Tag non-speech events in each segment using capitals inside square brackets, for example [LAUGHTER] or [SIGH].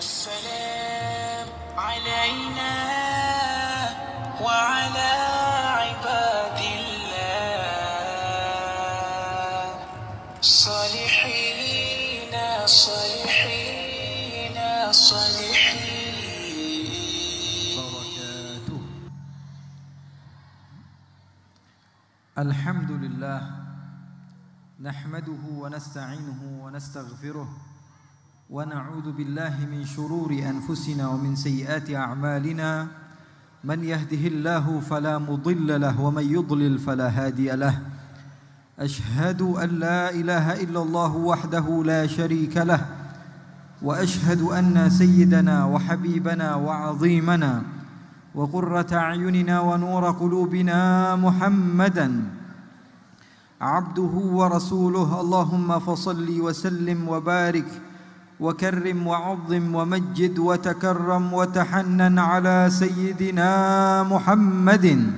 السلام علينا وعلى عباد الله صالحين صالحين صالحين بركاته الحمد لله نحمده ونستعينه ونستغفره ونعوذ بالله من شرور أنفسنا ومن سيئات أعمالنا من يهده الله فلا مضل له ومن يضلل فلا هادي له أشهد أن لا إله إلا الله وحده لا شريك له وأشهد أن سيدنا وحبيبنا وعظيمنا وقرة أعيننا ونور قلوبنا محمدًا عبده ورسوله اللهم فصل وسلم وبارك وكرم وعظم ومجد وتكرم وتحنن على سيدنا محمد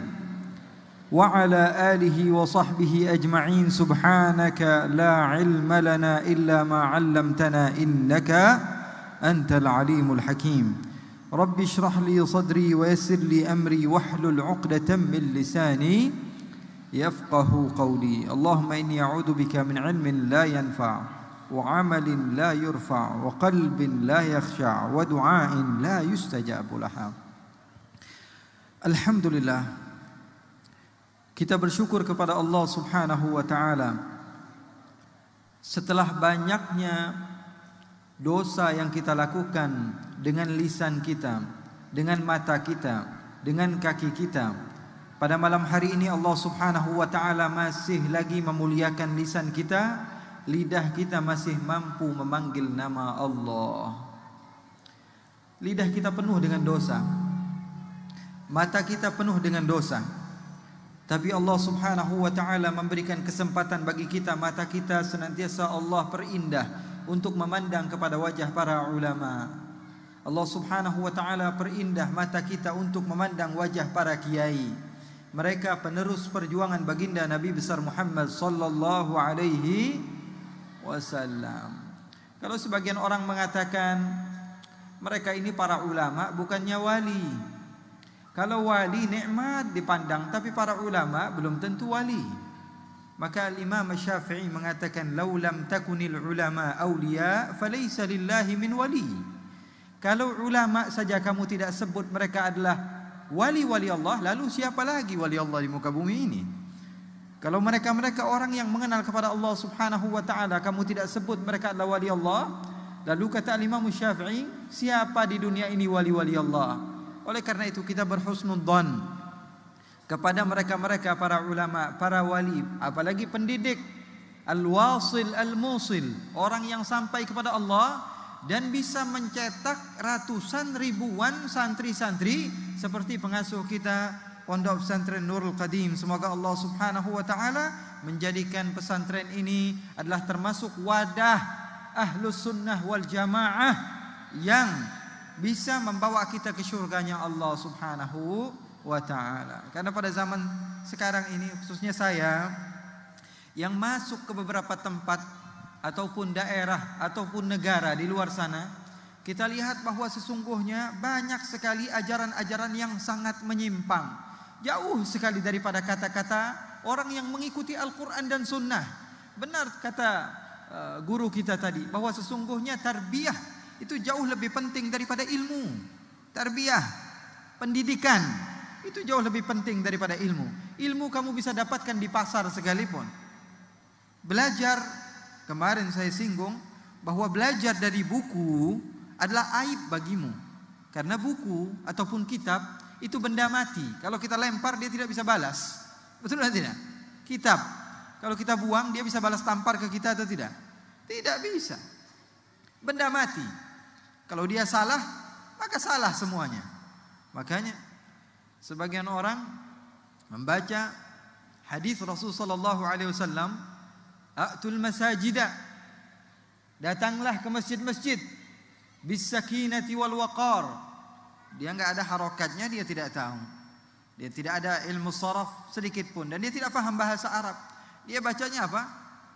وعلى اله وصحبه اجمعين سبحانك لا علم لنا الا ما علمتنا انك انت العليم الحكيم رب اشرح لي صدري ويسر لي امري واحلل عقده من لساني يفقه قولي اللهم اني اعوذ بك من علم لا ينفع وعمل لا يرفع وقلب لا يخشع ودعاء لا يستجاب لها لله kita bersyukur kepada Allah Subhanahu wa taala setelah banyaknya dosa yang kita lakukan dengan lisan kita, dengan mata kita, dengan kaki kita. Pada malam hari ini Allah Subhanahu wa taala masih lagi memuliakan lisan kita lidah kita masih mampu memanggil nama Allah. Lidah kita penuh dengan dosa. Mata kita penuh dengan dosa. Tapi Allah Subhanahu wa taala memberikan kesempatan bagi kita mata kita senantiasa Allah perindah untuk memandang kepada wajah para ulama. Allah Subhanahu wa taala perindah mata kita untuk memandang wajah para kiai. Mereka penerus perjuangan baginda Nabi besar Muhammad sallallahu alaihi wasallam wasallam. Kalau sebagian orang mengatakan mereka ini para ulama bukannya wali. Kalau wali nikmat dipandang tapi para ulama belum tentu wali. Maka Imam Syafi'i mengatakan laulam takunil ulama aulia, falaysa lillahi min wali. Kalau ulama saja kamu tidak sebut mereka adalah wali-wali Allah, lalu siapa lagi wali Allah di muka bumi ini? Kalau mereka-mereka orang yang mengenal kepada Allah Subhanahu wa taala, kamu tidak sebut mereka adalah wali Allah, lalu kata Imam Syafi'i, siapa di dunia ini wali-wali Allah? Oleh karena itu kita berhusnudzan kepada mereka-mereka para ulama, para wali, apalagi pendidik al-wasil al-musil, orang yang sampai kepada Allah dan bisa mencetak ratusan ribuan santri-santri seperti pengasuh kita Pondok Pesantren Nurul Qadim. Semoga Allah Subhanahu wa taala menjadikan pesantren ini adalah termasuk wadah Ahlus Sunnah wal Jamaah yang bisa membawa kita ke syurganya Allah Subhanahu wa taala. Karena pada zaman sekarang ini khususnya saya yang masuk ke beberapa tempat ataupun daerah ataupun negara di luar sana kita lihat bahwa sesungguhnya banyak sekali ajaran-ajaran yang sangat menyimpang jauh sekali daripada kata-kata orang yang mengikuti Al-Quran dan Sunnah. Benar kata eh, guru kita tadi bahwa sesungguhnya tarbiyah itu jauh lebih penting daripada ilmu. Tarbiyah, pendidikan itu jauh lebih penting daripada ilmu. Ilmu kamu bisa dapatkan di pasar sekalipun. Belajar kemarin saya singgung bahwa belajar dari buku adalah aib bagimu. Karena buku ataupun kitab itu benda mati. Kalau kita lempar dia tidak bisa balas. Betul atau tidak? Kitab. Kalau kita buang dia bisa balas tampar ke kita atau tidak? Tidak bisa. Benda mati. Kalau dia salah, maka salah semuanya. Makanya sebagian orang membaca hadis Rasul sallallahu alaihi wasallam, "Atul masajida." Datanglah ke masjid-masjid bisakinati wal waqar dia nggak ada harokatnya, dia tidak tahu. Dia tidak ada ilmu sorof sedikit pun dan dia tidak faham bahasa Arab. Dia bacanya apa?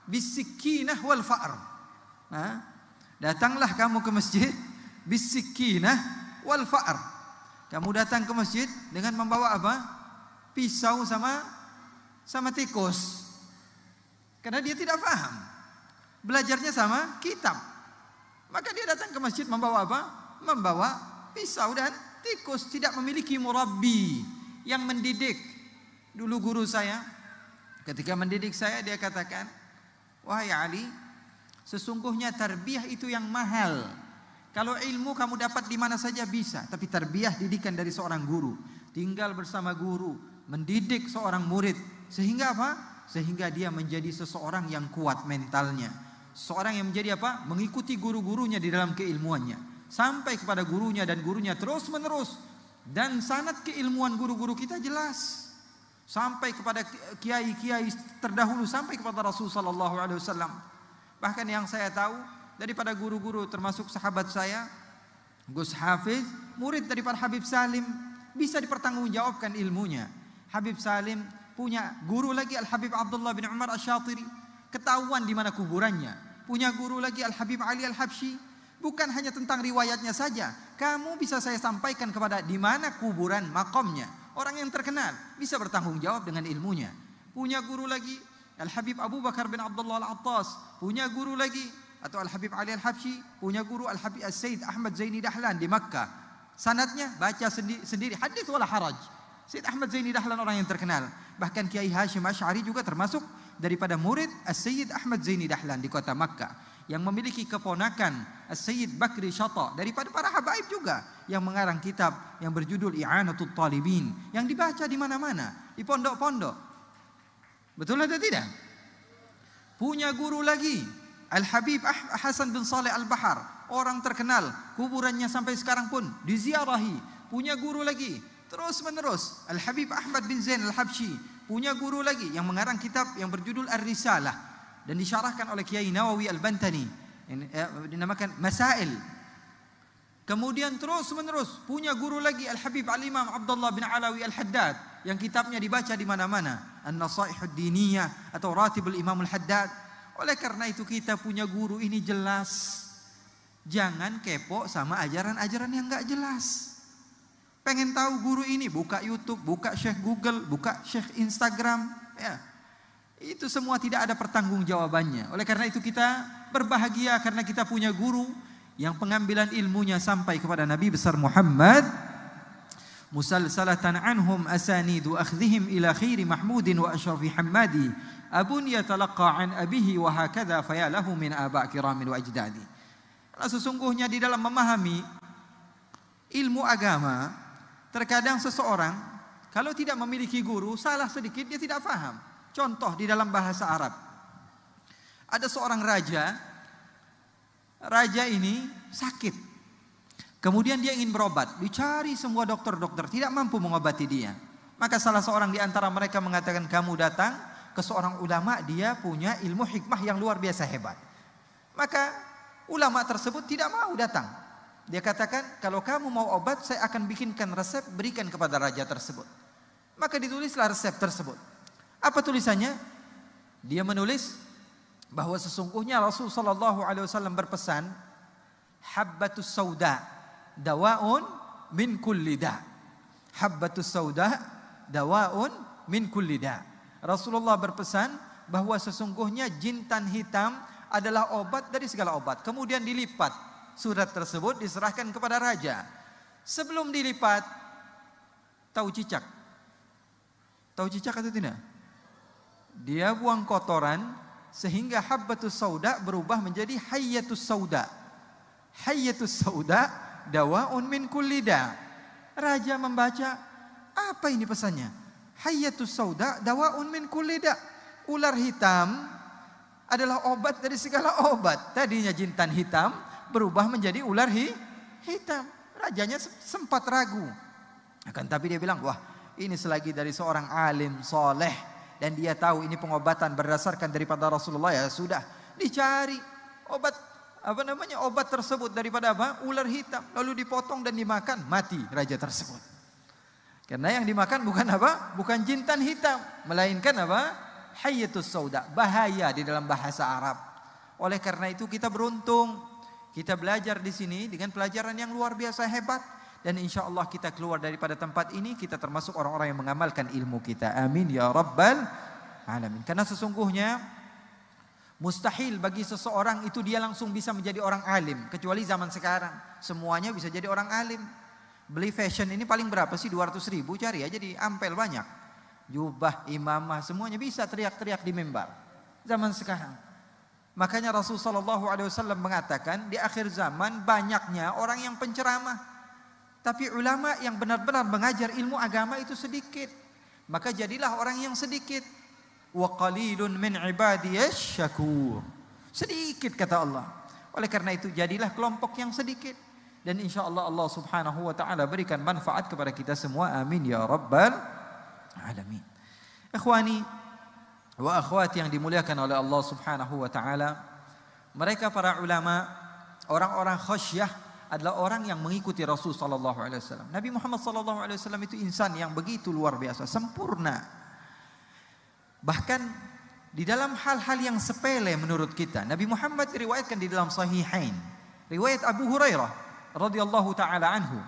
Bisikinah wal fa'ar. Nah, datanglah kamu ke masjid bisikinah wal fa'ar. Kamu datang ke masjid dengan membawa apa? Pisau sama sama tikus. Karena dia tidak faham. Belajarnya sama kitab. Maka dia datang ke masjid membawa apa? Membawa pisau dan Tikus tidak memiliki murabi yang mendidik. Dulu guru saya ketika mendidik saya dia katakan, "Wahai Ali, sesungguhnya tarbiyah itu yang mahal. Kalau ilmu kamu dapat di mana saja bisa, tapi tarbiyah didikan dari seorang guru. Tinggal bersama guru, mendidik seorang murid sehingga apa? Sehingga dia menjadi seseorang yang kuat mentalnya. Seorang yang menjadi apa? Mengikuti guru-gurunya di dalam keilmuannya sampai kepada gurunya dan gurunya terus menerus dan sanat keilmuan guru-guru kita jelas sampai kepada kiai-kiai terdahulu sampai kepada Rasulullah sallallahu alaihi wasallam. Bahkan yang saya tahu daripada guru-guru termasuk sahabat saya Gus Hafiz, murid daripada Habib Salim, bisa dipertanggungjawabkan ilmunya. Habib Salim punya guru lagi Al Habib Abdullah bin Umar ash Shatiri ketahuan di mana kuburannya. Punya guru lagi Al Habib Ali Al Habshi bukan hanya tentang riwayatnya saja. Kamu bisa saya sampaikan kepada di mana kuburan makomnya. Orang yang terkenal bisa bertanggung jawab dengan ilmunya. Punya guru lagi Al Habib Abu Bakar bin Abdullah Al Attas, punya guru lagi atau Al Habib Ali Al Habsyi, punya guru Al Habib Al Said Ahmad Zaini Dahlan di Makkah. Sanatnya baca sendiri hadis wala haraj. Said Ahmad Zaini Dahlan orang yang terkenal. Bahkan Kiai Hashim Ash'ari juga termasuk daripada murid As-Sayyid Ahmad Zaini Dahlan di kota Makkah yang memiliki keponakan Sayyid Bakri Shoto daripada para habaib juga yang mengarang kitab yang berjudul I'anatul Talibin yang dibaca di mana-mana di pondok-pondok. Betul atau tidak? Punya guru lagi Al Habib ah-, Hasan bin Saleh Al Bahar, orang terkenal, kuburannya sampai sekarang pun diziarahi. Punya guru lagi, terus menerus Al Habib Ahmad bin Zain Al Habsyi, punya guru lagi yang mengarang kitab yang berjudul Ar Risalah dan disyarahkan oleh Kiai Nawawi Al-Bantani eh, dinamakan Masail kemudian terus menerus punya guru lagi Al-Habib Al-Imam Abdullah bin Alawi Al-Haddad yang kitabnya dibaca di mana-mana An-Nasaihud Diniyah atau Ratibul Imam Al-Haddad oleh karena itu kita punya guru ini jelas jangan kepo sama ajaran-ajaran yang nggak jelas pengen tahu guru ini buka YouTube buka Syekh Google buka Syekh Instagram ya itu semua tidak ada pertanggungjawabannya. Oleh karena itu kita berbahagia karena kita punya guru yang pengambilan ilmunya sampai kepada Nabi besar Muhammad musalsalatan anhum asanidu akhdhihim ila khairi mahmudin wa asyrafi hammadi abun yatalaqqa an abihi wa hakadha fayalahu min aba kiramin wa ajdadi. Nah, sesungguhnya di dalam memahami ilmu agama terkadang seseorang kalau tidak memiliki guru salah sedikit dia tidak faham. Contoh di dalam bahasa Arab. Ada seorang raja, raja ini sakit. Kemudian dia ingin berobat, dicari semua dokter-dokter, tidak mampu mengobati dia. Maka salah seorang di antara mereka mengatakan kamu datang ke seorang ulama, dia punya ilmu hikmah yang luar biasa hebat. Maka ulama tersebut tidak mau datang. Dia katakan, kalau kamu mau obat, saya akan bikinkan resep, berikan kepada raja tersebut. Maka ditulislah resep tersebut. Apa tulisannya? Dia menulis bahwa sesungguhnya Rasul sallallahu alaihi wasallam berpesan habbatus sauda dawaun min kulli da. Habbatus sauda dawaun min kulli da. Rasulullah berpesan bahwa sesungguhnya jintan hitam adalah obat dari segala obat. Kemudian dilipat surat tersebut diserahkan kepada raja. Sebelum dilipat tahu cicak. Tahu cicak atau tidak? Dia buang kotoran sehingga habbatus sauda berubah menjadi hayyatus sauda. Hayyatus sauda dawaun min kullida. Raja membaca, apa ini pesannya? Hayyatus sauda dawaun min kullida. Ular hitam adalah obat dari segala obat. Tadinya jintan hitam berubah menjadi ular hi, hitam. Rajanya sempat ragu. Akan tapi dia bilang, wah ini selagi dari seorang alim soleh dan dia tahu ini pengobatan berdasarkan daripada Rasulullah ya sudah dicari obat apa namanya obat tersebut daripada apa ular hitam lalu dipotong dan dimakan mati raja tersebut karena yang dimakan bukan apa bukan jintan hitam melainkan apa hayatus sauda bahaya di dalam bahasa Arab oleh karena itu kita beruntung kita belajar di sini dengan pelajaran yang luar biasa hebat dan insya Allah kita keluar daripada tempat ini kita termasuk orang-orang yang mengamalkan ilmu kita. Amin ya rabbal alamin. Karena sesungguhnya mustahil bagi seseorang itu dia langsung bisa menjadi orang alim kecuali zaman sekarang semuanya bisa jadi orang alim. Beli fashion ini paling berapa sih 200 ribu cari aja di ampel banyak. Jubah, imamah semuanya bisa teriak-teriak di mimbar. Zaman sekarang. Makanya Rasulullah SAW mengatakan di akhir zaman banyaknya orang yang penceramah. Tapi ulama yang benar-benar mengajar ilmu agama itu sedikit. Maka jadilah orang yang sedikit. Wa qalilun min ibadiyash syakur. Sedikit kata Allah. Oleh karena itu jadilah kelompok yang sedikit. Dan insya Allah Allah subhanahu wa ta'ala berikan manfaat kepada kita semua. Amin ya rabbal alamin. Ikhwani wa akhwati yang dimuliakan oleh Allah subhanahu wa ta'ala. Mereka para ulama, orang-orang khosyah, adalah orang yang mengikuti Rasul sallallahu alaihi wasallam. Nabi Muhammad sallallahu alaihi wasallam itu insan yang begitu luar biasa, sempurna. Bahkan di dalam hal-hal yang sepele menurut kita, Nabi Muhammad diriwayatkan di dalam sahihain. Riwayat Abu Hurairah radhiyallahu taala anhu.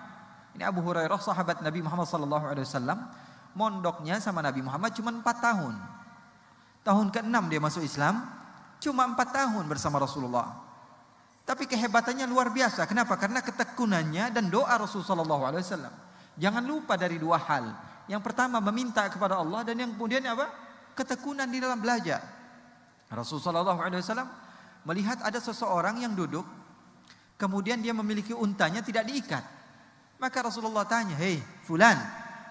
Ini Abu Hurairah sahabat Nabi Muhammad sallallahu alaihi wasallam, mondoknya sama Nabi Muhammad cuma 4 tahun. Tahun ke-6 dia masuk Islam, cuma 4 tahun bersama Rasulullah tapi kehebatannya luar biasa. Kenapa? Karena ketekunannya dan doa Rasulullah SAW. Jangan lupa dari dua hal. Yang pertama meminta kepada Allah dan yang kemudian apa? Ketekunan di dalam belajar. Rasulullah SAW melihat ada seseorang yang duduk, kemudian dia memiliki untanya tidak diikat. Maka Rasulullah tanya, hei Fulan,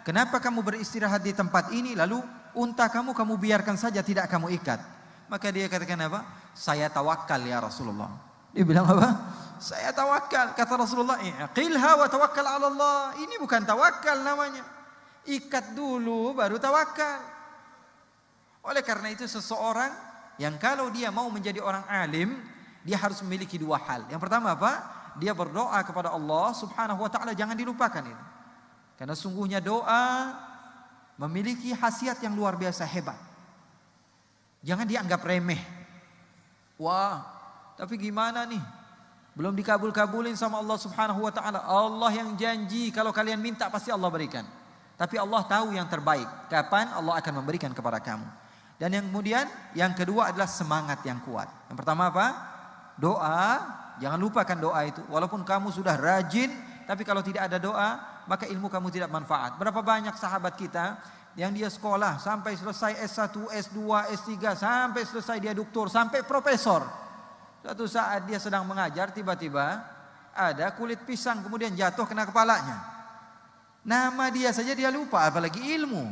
kenapa kamu beristirahat di tempat ini lalu unta kamu kamu biarkan saja tidak kamu ikat? Maka dia katakan apa? Saya tawakal ya Rasulullah. Dia bilang apa? Saya tawakal. Kata Rasulullah, "Iqilha wa tawakal 'ala Allah." Ini bukan tawakal namanya. Ikat dulu baru tawakal. Oleh karena itu seseorang yang kalau dia mau menjadi orang alim, dia harus memiliki dua hal. Yang pertama apa? Dia berdoa kepada Allah Subhanahu wa taala jangan dilupakan ini. Karena sungguhnya doa memiliki khasiat yang luar biasa hebat. Jangan dianggap remeh. Wah, tapi gimana nih? Belum dikabul-kabulin sama Allah Subhanahu wa taala. Allah yang janji kalau kalian minta pasti Allah berikan. Tapi Allah tahu yang terbaik kapan Allah akan memberikan kepada kamu. Dan yang kemudian yang kedua adalah semangat yang kuat. Yang pertama apa? Doa, jangan lupakan doa itu. Walaupun kamu sudah rajin, tapi kalau tidak ada doa, maka ilmu kamu tidak manfaat. Berapa banyak sahabat kita yang dia sekolah sampai selesai S1, S2, S3, sampai selesai dia doktor, sampai profesor. Suatu saat dia sedang mengajar, tiba-tiba ada kulit pisang kemudian jatuh kena kepalanya. Nama dia saja dia lupa, apalagi ilmu.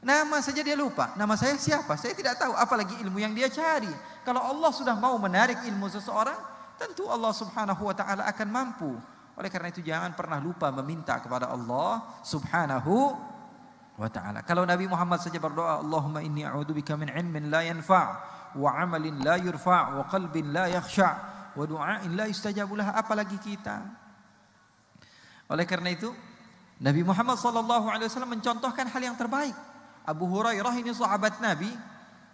Nama saja dia lupa. Nama saya siapa? Saya tidak tahu, apalagi ilmu yang dia cari. Kalau Allah sudah mau menarik ilmu seseorang, tentu Allah Subhanahu wa taala akan mampu. Oleh karena itu jangan pernah lupa meminta kepada Allah Subhanahu wa taala. Kalau Nabi Muhammad saja berdoa, Allahumma inni a'udzubika min ilmin la yanfa' wa amalin la yurfa wa qalbin la yakhsha wa du'ain la yustajabulah apalagi kita oleh karena itu Nabi Muhammad sallallahu alaihi wasallam mencontohkan hal yang terbaik Abu Hurairah ini sahabat Nabi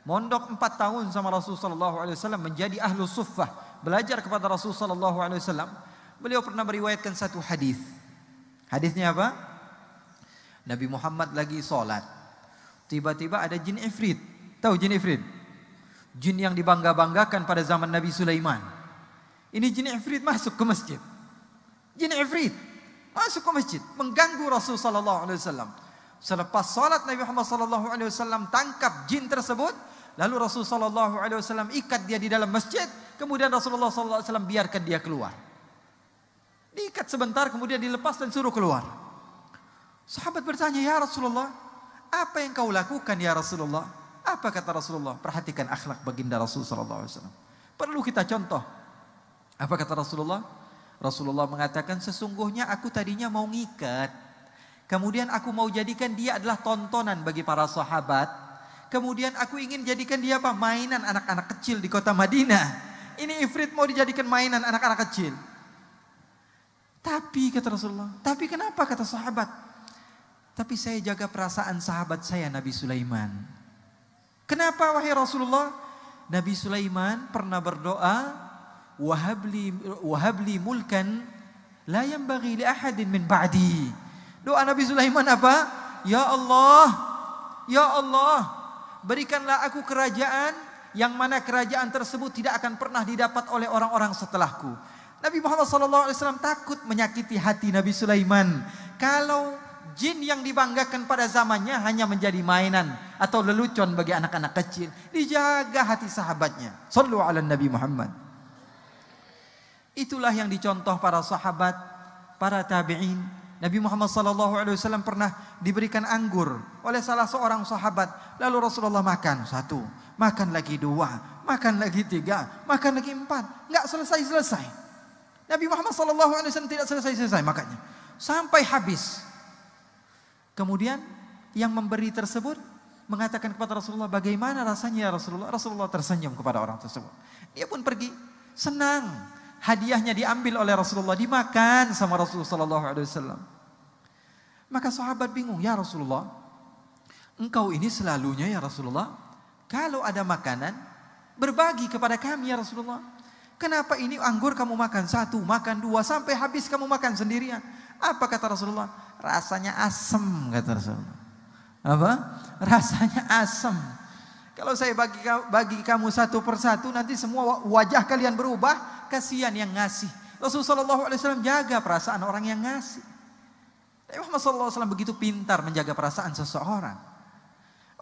mondok 4 tahun sama Rasul sallallahu alaihi wasallam menjadi ahlu suffah belajar kepada Rasul sallallahu alaihi wasallam beliau pernah meriwayatkan satu hadis hadisnya apa Nabi Muhammad lagi salat tiba-tiba ada jin ifrit tahu jin ifrit Jin yang dibangga-banggakan pada zaman Nabi Sulaiman. Ini jin Ifrit masuk ke masjid. Jin Ifrit masuk ke masjid, mengganggu Rasul sallallahu alaihi wasallam. Selepas salat Nabi Muhammad sallallahu alaihi wasallam tangkap jin tersebut, lalu Rasul sallallahu alaihi wasallam ikat dia di dalam masjid, kemudian Rasulullah sallallahu alaihi wasallam biarkan dia keluar. Diikat sebentar kemudian dilepas dan suruh keluar. Sahabat bertanya, "Ya Rasulullah, apa yang kau lakukan ya Rasulullah?" Apa kata Rasulullah? Perhatikan akhlak baginda Rasulullah sallallahu Perlu kita contoh. Apa kata Rasulullah? Rasulullah mengatakan sesungguhnya aku tadinya mau ngikat. Kemudian aku mau jadikan dia adalah tontonan bagi para sahabat. Kemudian aku ingin jadikan dia apa? Mainan anak-anak kecil di kota Madinah. Ini ifrit mau dijadikan mainan anak-anak kecil. Tapi kata Rasulullah, tapi kenapa kata sahabat? Tapi saya jaga perasaan sahabat saya Nabi Sulaiman. Kenapa wahai Rasulullah? Nabi Sulaiman pernah berdoa, "Wahabli wahabli mulkan la yanbaghi li ahadin min ba'di." Doa Nabi Sulaiman apa? Ya Allah, ya Allah, berikanlah aku kerajaan yang mana kerajaan tersebut tidak akan pernah didapat oleh orang-orang setelahku. Nabi Muhammad SAW takut menyakiti hati Nabi Sulaiman. Kalau jin yang dibanggakan pada zamannya hanya menjadi mainan atau lelucon bagi anak-anak kecil. Dijaga hati sahabatnya. Sallu ala Nabi Muhammad. Itulah yang dicontoh para sahabat, para tabi'in. Nabi Muhammad sallallahu alaihi wasallam pernah diberikan anggur oleh salah seorang sahabat. Lalu Rasulullah makan satu, makan lagi dua, makan lagi tiga, makan lagi empat. Enggak selesai-selesai. Nabi Muhammad sallallahu alaihi wasallam tidak selesai-selesai makannya. Sampai habis. Kemudian yang memberi tersebut mengatakan kepada Rasulullah, "Bagaimana rasanya ya Rasulullah?" Rasulullah tersenyum kepada orang tersebut. Dia pun pergi senang. Hadiahnya diambil oleh Rasulullah, dimakan sama Rasulullah sallallahu alaihi wasallam. Maka sahabat bingung, "Ya Rasulullah, engkau ini selalunya ya Rasulullah, kalau ada makanan berbagi kepada kami ya Rasulullah. Kenapa ini anggur kamu makan satu, makan dua sampai habis kamu makan sendirian?" Apa kata Rasulullah? rasanya asem kata Rasulullah. Apa? Rasanya asem. Kalau saya bagi, bagi kamu satu persatu nanti semua wajah kalian berubah, kasihan yang ngasih. Rasulullah SAW jaga perasaan orang yang ngasih. Tapi Muhammad SAW begitu pintar menjaga perasaan seseorang.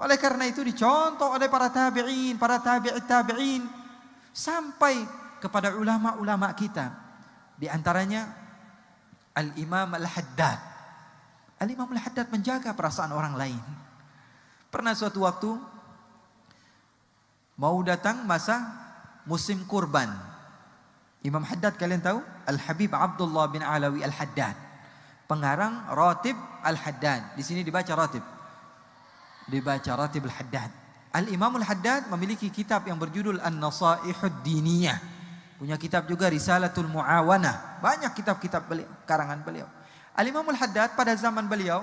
Oleh karena itu dicontoh oleh para tabi'in, para tabi'it tabi'in. Sampai kepada ulama-ulama kita. Di antaranya Al-Imam Al-Haddad. Al-Imam Al-Haddad menjaga perasaan orang lain. Pernah suatu waktu mau datang masa musim kurban. Imam Haddad kalian tahu? Al-Habib Abdullah bin Alawi Al-Haddad. Pengarang Ratib Al-Haddad. Di sini dibaca Ratib. Dibaca Ratib Al-Haddad. Al-Imam Al-Haddad memiliki kitab yang berjudul An-Nasaihud Diniyah. Punya kitab juga Risalatul Muawana. Banyak kitab-kitab beliau, karangan beliau. Alimamul Haddad pada zaman beliau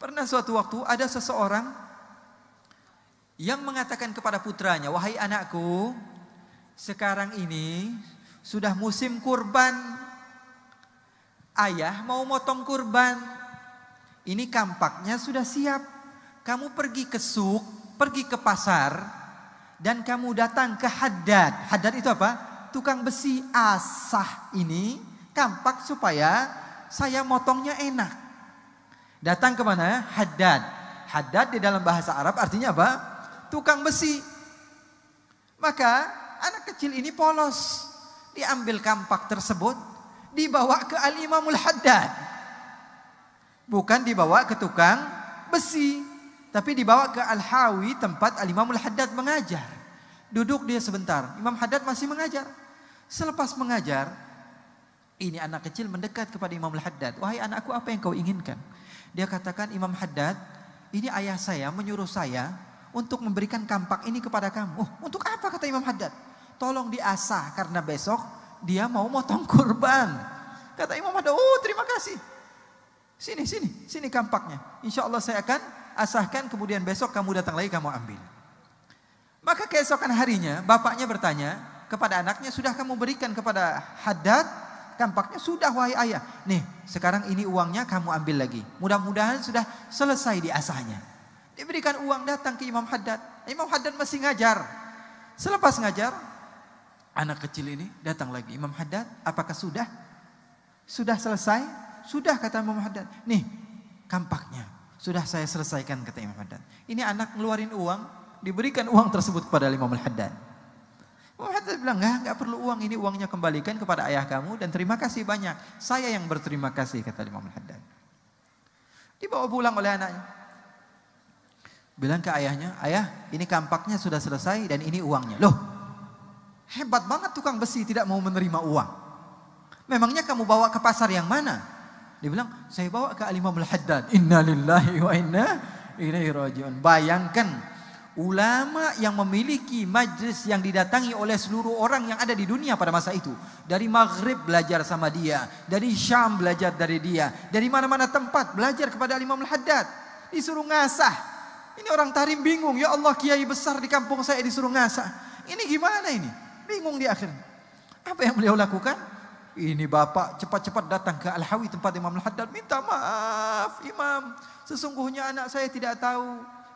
pernah suatu waktu ada seseorang yang mengatakan kepada putranya, "Wahai anakku, sekarang ini sudah musim kurban. Ayah mau motong kurban. Ini kampaknya sudah siap. Kamu pergi ke suk, pergi ke pasar dan kamu datang ke Haddad. Haddad itu apa? Tukang besi asah ini kampak supaya saya motongnya enak. Datang ke mana? Haddad. Haddad di dalam bahasa Arab artinya apa? Tukang besi. Maka anak kecil ini polos. Diambil kampak tersebut, dibawa ke Al-Imamul Haddad. Bukan dibawa ke tukang besi, tapi dibawa ke Al-Hawi tempat Al-Imamul Haddad mengajar. Duduk dia sebentar. Imam Haddad masih mengajar. Selepas mengajar, ini anak kecil mendekat kepada Imam Haddad. Wahai anakku apa yang kau inginkan? Dia katakan Imam Haddad ini ayah saya menyuruh saya untuk memberikan kampak ini kepada kamu. Oh, untuk apa kata Imam Haddad? Tolong diasah karena besok dia mau motong kurban. Kata Imam Haddad, oh terima kasih. Sini, sini, sini kampaknya. Insya Allah saya akan asahkan kemudian besok kamu datang lagi kamu ambil. Maka keesokan harinya bapaknya bertanya kepada anaknya, sudah kamu berikan kepada Haddad? Dampaknya sudah wahai ayah. Nih sekarang ini uangnya kamu ambil lagi. Mudah-mudahan sudah selesai di asahnya. Diberikan uang datang ke Imam Haddad. Imam Haddad masih ngajar. Selepas ngajar anak kecil ini datang lagi. Imam Haddad apakah sudah? Sudah selesai? Sudah kata Imam Haddad. Nih kampaknya sudah saya selesaikan kata Imam Haddad. Ini anak ngeluarin uang diberikan uang tersebut kepada Imam haddad Oh, bilang, nggak, nggak perlu uang ini, uangnya kembalikan kepada ayah kamu dan terima kasih banyak. Saya yang berterima kasih, kata Imam Haddad. Dibawa pulang oleh anaknya. Bilang ke ayahnya, ayah ini kampaknya sudah selesai dan ini uangnya. Loh, hebat banget tukang besi tidak mau menerima uang. Memangnya kamu bawa ke pasar yang mana? Dia bilang, saya bawa ke Al-Imam Al-Haddad. Inna lillahi wa inna ilaihi rajiun. Bayangkan Ulama yang memiliki majlis yang didatangi oleh seluruh orang yang ada di dunia pada masa itu. Dari Maghrib belajar sama dia. Dari Syam belajar dari dia. Dari mana-mana tempat belajar kepada Imam Al-Haddad. Disuruh ngasah. Ini orang tarim bingung. Ya Allah kiai besar di kampung saya disuruh ngasah. Ini gimana ini? Bingung di akhirnya. Apa yang beliau lakukan? Ini bapak cepat-cepat datang ke Al-Hawi tempat Imam Al-Haddad. Minta maaf Imam. Sesungguhnya anak saya tidak tahu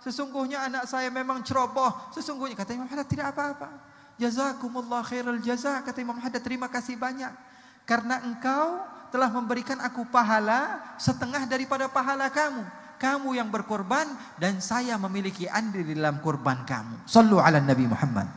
sesungguhnya anak saya memang ceroboh, sesungguhnya kata Imam Haddad tidak apa-apa. Jazakumullah khairul jaza kata Imam Haddad terima kasih banyak karena engkau telah memberikan aku pahala setengah daripada pahala kamu. Kamu yang berkorban dan saya memiliki andil di dalam korban kamu. Sallu ala Nabi Muhammad.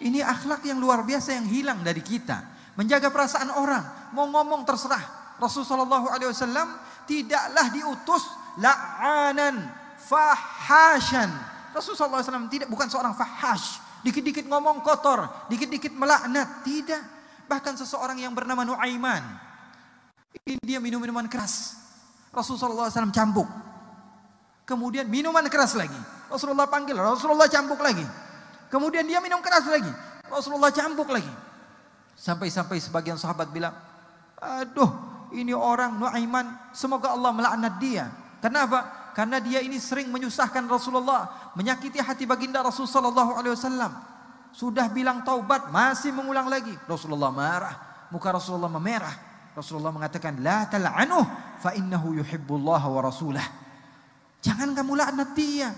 Ini akhlak yang luar biasa yang hilang dari kita. Menjaga perasaan orang, mau ngomong terserah. Rasulullah SAW tidaklah diutus la'anan fahasyan. Rasulullah SAW tidak bukan seorang fahash. Dikit-dikit ngomong kotor, dikit-dikit melaknat. Tidak. Bahkan seseorang yang bernama Nuaiman. Ini dia minum minuman keras. Rasulullah SAW cambuk. Kemudian minuman keras lagi. Rasulullah panggil, Rasulullah cambuk lagi. Kemudian dia minum keras lagi. Rasulullah cambuk lagi. Sampai-sampai sebagian sahabat bilang, aduh ini orang Nuaiman, semoga Allah melaknat dia. Kenapa? karena dia ini sering menyusahkan Rasulullah, menyakiti hati baginda Rasulullah sallallahu alaihi wasallam. Sudah bilang taubat, masih mengulang lagi. Rasulullah marah, muka Rasulullah memerah. Rasulullah mengatakan, "La tal'anuh fa innahu yuhibbullah wa rasulah." Jangan kamu laknat dia.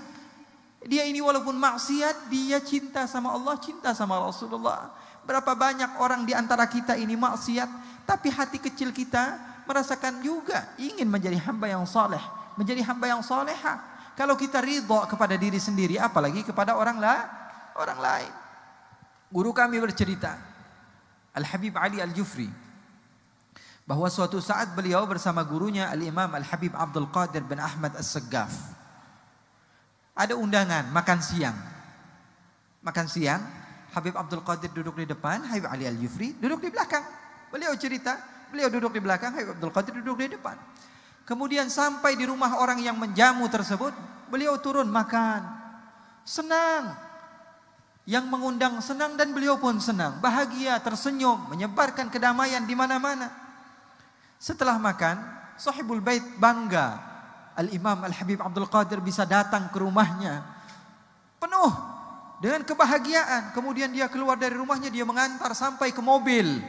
Dia ini walaupun maksiat, dia cinta sama Allah, cinta sama Rasulullah. Berapa banyak orang di antara kita ini maksiat, tapi hati kecil kita merasakan juga ingin menjadi hamba yang saleh menjadi hamba yang soleha. Kalau kita ridho kepada diri sendiri, apalagi kepada orang la, orang lain. Guru kami bercerita, Al Habib Ali Al Jufri, bahwa suatu saat beliau bersama gurunya Al Imam Al Habib Abdul Qadir bin Ahmad As Segaf ada undangan makan siang. Makan siang, Habib Abdul Qadir duduk di depan, Habib Ali Al Jufri duduk di belakang. Beliau cerita, beliau duduk di belakang, Habib Abdul Qadir duduk di depan. Kemudian sampai di rumah orang yang menjamu tersebut, beliau turun makan. Senang. Yang mengundang senang dan beliau pun senang, bahagia, tersenyum, menyebarkan kedamaian di mana-mana. Setelah makan, Sohibul bait bangga. Al-Imam Al-Habib Abdul Qadir bisa datang ke rumahnya. Penuh dengan kebahagiaan. Kemudian dia keluar dari rumahnya, dia mengantar sampai ke mobil.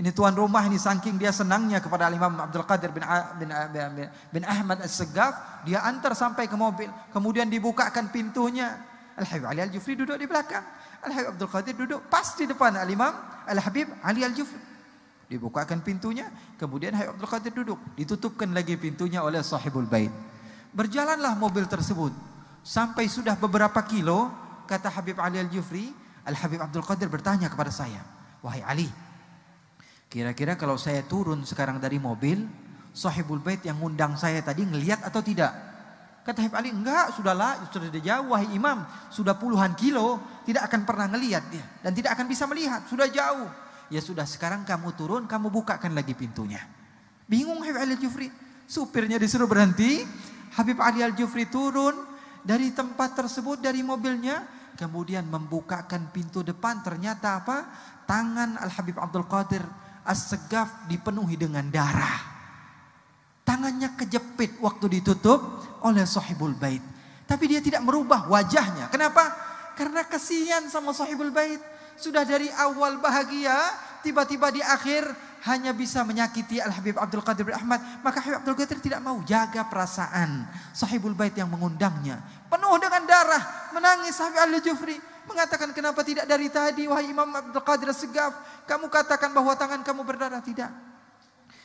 Ini tuan rumah ini saking dia senangnya kepada Imam Abdul Qadir bin, bin, bin, bin Ahmad As-Segaf. Dia antar sampai ke mobil. Kemudian dibukakan pintunya. Al-Habib Ali Al-Jufri duduk di belakang. Al-Habib Abdul Qadir duduk pas di depan Al-Imam Al-Habib Ali Al-Jufri. Dibukakan pintunya. Kemudian Habib Abdul Qadir duduk. Ditutupkan lagi pintunya oleh sahibul bait. Berjalanlah mobil tersebut. Sampai sudah beberapa kilo. Kata Habib Ali Al-Jufri. Al-Habib Abdul Qadir bertanya kepada saya. Wahai Ali, Kira-kira kalau saya turun sekarang dari mobil, sahibul bait yang ngundang saya tadi ngeliat atau tidak? Kata Habib Ali, enggak, sudahlah, sudah jauh, wahai imam, sudah puluhan kilo, tidak akan pernah ngeliat dia. Dan tidak akan bisa melihat, sudah jauh. Ya sudah, sekarang kamu turun, kamu bukakan lagi pintunya. Bingung Habib Ali Jufri, supirnya disuruh berhenti, Habib Ali Al-Jufri turun dari tempat tersebut, dari mobilnya, kemudian membukakan pintu depan, ternyata apa? Tangan Al-Habib Abdul Qadir assegaf dipenuhi dengan darah. Tangannya kejepit waktu ditutup oleh sahibul bait. Tapi dia tidak merubah wajahnya. Kenapa? Karena kesian sama sahibul bait. Sudah dari awal bahagia, tiba-tiba di akhir hanya bisa menyakiti Al-Habib Abdul Qadir bin Ahmad, maka Habib Abdul Qadir tidak mau jaga perasaan sahibul bait yang mengundangnya. Penuh dengan darah, menangis Habib Al-Jufri mengatakan kenapa tidak dari tadi wahai Imam Abdul Qadir Segaf, kamu katakan bahwa tangan kamu berdarah tidak.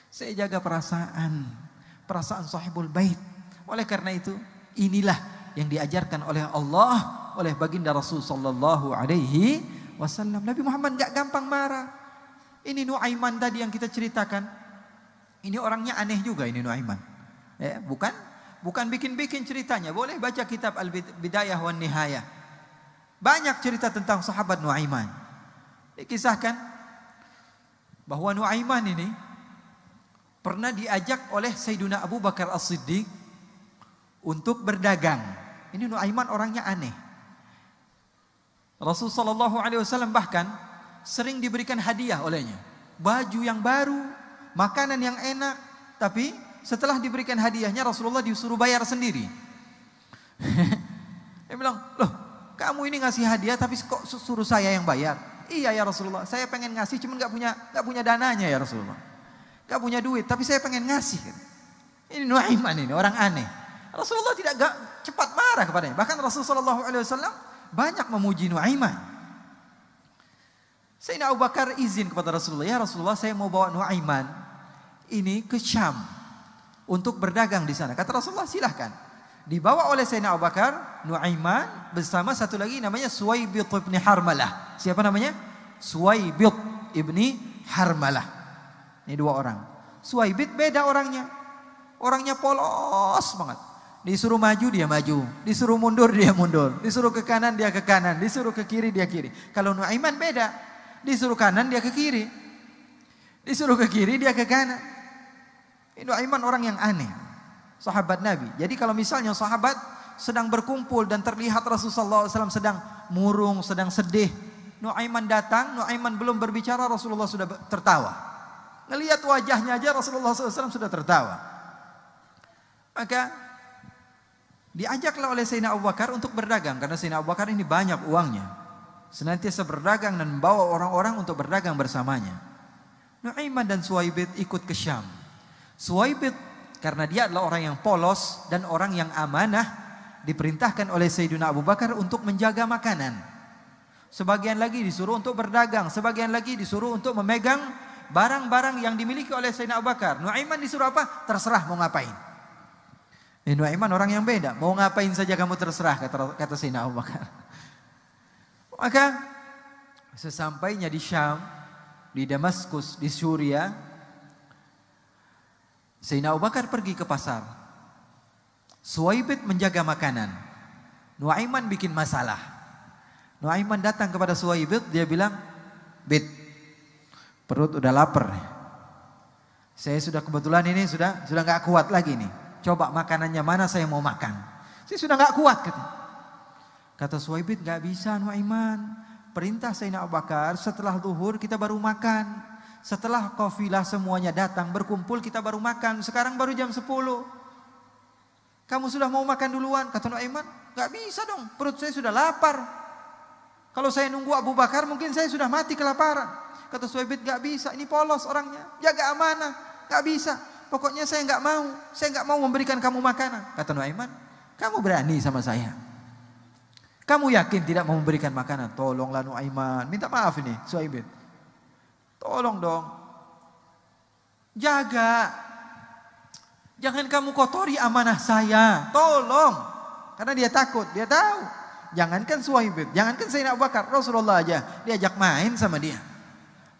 Saya jaga perasaan, perasaan sahibul bait. Oleh karena itu, inilah yang diajarkan oleh Allah oleh baginda Rasul sallallahu alaihi wasallam. Nabi Muhammad tidak gampang marah. Ini Nuaiman tadi yang kita ceritakan. Ini orangnya aneh juga ini Nuaiman. Ya, bukan bukan bikin-bikin ceritanya. Boleh baca kitab Al-Bidayah wan Nihayah. Banyak cerita tentang sahabat Nuaiman. Dikisahkan bahwa Nuaiman ini pernah diajak oleh Sayyidina Abu Bakar As-Siddiq untuk berdagang. Ini Nuaiman orangnya aneh. Rasul Shallallahu alaihi wasallam bahkan sering diberikan hadiah olehnya. Baju yang baru, makanan yang enak. Tapi setelah diberikan hadiahnya Rasulullah disuruh bayar sendiri. [LAUGHS] Dia bilang, loh kamu ini ngasih hadiah tapi kok suruh saya yang bayar? Iya ya Rasulullah, saya pengen ngasih cuman gak punya gak punya dananya ya Rasulullah. Gak punya duit tapi saya pengen ngasih. Ini Nuaiman ini orang aneh. Rasulullah tidak gak, cepat marah kepadanya. Bahkan Rasulullah SAW banyak memuji Nuaiman. Sayyidina Abu Bakar izin kepada Rasulullah, ya Rasulullah saya mau bawa Nuaiman ini ke Syam untuk berdagang di sana. Kata Rasulullah silahkan. Dibawa oleh Sayyidina Abu Bakar, Nuaiman bersama satu lagi namanya Suwaibit ibn Harmalah. Siapa namanya? Suwaibit ibni Harmalah. Ini dua orang. Suwaibit beda orangnya. Orangnya polos banget. Disuruh maju dia maju, disuruh mundur dia mundur, disuruh ke kanan dia ke kanan, disuruh ke kiri dia kiri. Kalau Nuaiman beda, Disuruh kanan dia ke kiri. Disuruh ke kiri dia ke kanan. Ini Aiman orang yang aneh. Sahabat Nabi. Jadi kalau misalnya sahabat sedang berkumpul dan terlihat Rasulullah SAW sedang murung, sedang sedih. Nuaiman datang, Nuaiman belum berbicara, Rasulullah sudah tertawa. Ngelihat wajahnya aja Rasulullah SAW sudah tertawa. Maka diajaklah oleh Sayyidina Abu Bakar untuk berdagang karena Sayyidina Abu Bakar ini banyak uangnya senantiasa berdagang dan membawa orang-orang untuk berdagang bersamanya. Nuaiman dan Suwaibid ikut ke Syam. Suwaibid karena dia adalah orang yang polos dan orang yang amanah diperintahkan oleh Sayyidina Abu Bakar untuk menjaga makanan. Sebagian lagi disuruh untuk berdagang, sebagian lagi disuruh untuk memegang barang-barang yang dimiliki oleh Sayyidina Abu Bakar. Nuaiman disuruh apa? Terserah mau ngapain. Ini eh, Nuaiman orang yang beda. Mau ngapain saja kamu terserah kata kata Sayyidina Abu Bakar. Maka sesampainya di Syam, di Damaskus, di Suria, Sayyidina Abu Bakar pergi ke pasar. Suwaibit menjaga makanan. Nuaiman bikin masalah. Nuaiman datang kepada Suwaibit, dia bilang, "Bit, perut udah lapar. Saya sudah kebetulan ini sudah sudah nggak kuat lagi nih. Coba makanannya mana saya mau makan. Saya sudah nggak kuat katanya. Kata Suhaibin gak bisa Nuaiman. Perintah Sayyidina Abu Bakar setelah zuhur kita baru makan. Setelah kofilah semuanya datang berkumpul kita baru makan. Sekarang baru jam 10. Kamu sudah mau makan duluan. Kata Nuaiman gak bisa dong. Perut saya sudah lapar. Kalau saya nunggu Abu Bakar mungkin saya sudah mati kelaparan. Kata Suhaibin gak bisa. Ini polos orangnya. Jaga amanah. gak bisa. Pokoknya saya gak mau. Saya gak mau memberikan kamu makanan. Kata Nuaiman, kamu berani sama saya. Kamu yakin tidak mau memberikan makanan? Tolonglah Nuaiman. Minta maaf ini Suaibin. Tolong dong. Jaga. Jangan kamu kotori amanah saya. Tolong. Karena dia takut. Dia tahu. Jangankan Suhaibin. Jangankan Sayyidina Abu Bakar. Rasulullah aja. Diajak main sama dia.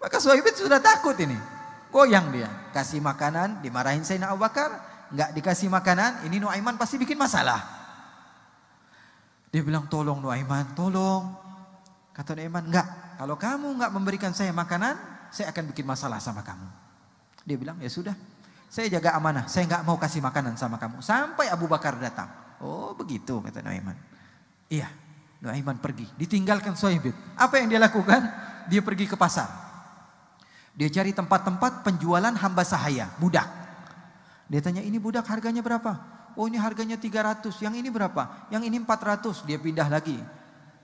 Maka Suhaibin sudah takut ini. Goyang dia. Kasih makanan. Dimarahin Sayyidina Abu Bakar. Enggak dikasih makanan. Ini Nuaiman pasti bikin masalah. Dia bilang tolong Nuaiman, tolong. Kata Nuaiman, enggak. Kalau kamu enggak memberikan saya makanan, saya akan bikin masalah sama kamu. Dia bilang, ya sudah. Saya jaga amanah, saya enggak mau kasih makanan sama kamu. Sampai Abu Bakar datang. Oh begitu, kata Nuaiman. Iya, Nuaiman pergi. Ditinggalkan Sohibib. Apa yang dia lakukan? Dia pergi ke pasar. Dia cari tempat-tempat penjualan hamba sahaya, budak. Dia tanya, ini budak harganya berapa? Oh ini harganya 300, yang ini berapa? Yang ini 400, dia pindah lagi